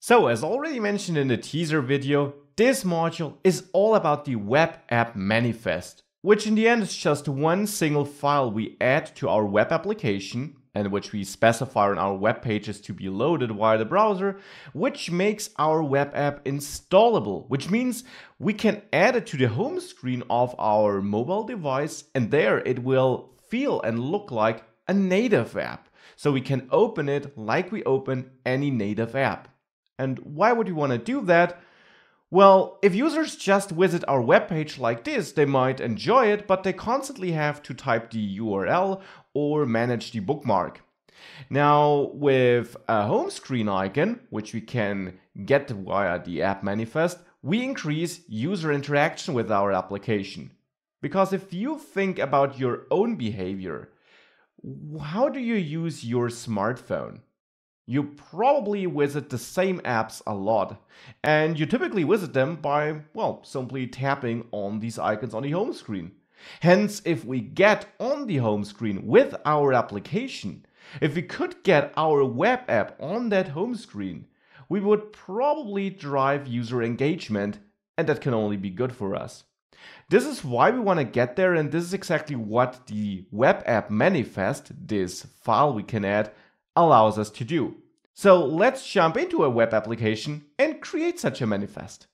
So as already mentioned in the teaser video, this module is all about the web app manifest, which in the end is just one single file we add to our web application and which we specify on our web pages to be loaded via the browser, which makes our web app installable, which means we can add it to the home screen of our mobile device and there it will feel and look like a native app. So we can open it like we open any native app. And why would you want to do that? Well, if users just visit our webpage like this, they might enjoy it, but they constantly have to type the URL or manage the bookmark. Now, with a home screen icon, which we can get via the app manifest, we increase user interaction with our application. Because if you think about your own behavior, how do you use your smartphone? You probably visit the same apps a lot, and you typically visit them by, well, simply tapping on these icons on the home screen. Hence, if we get on the home screen with our application, if we could get our web app on that home screen, we would probably drive user engagement, and that can only be good for us. This is why we want to get there, and this is exactly what the web app manifest, this file we can add, allows us to do. So let's jump into a web application and create such a manifest.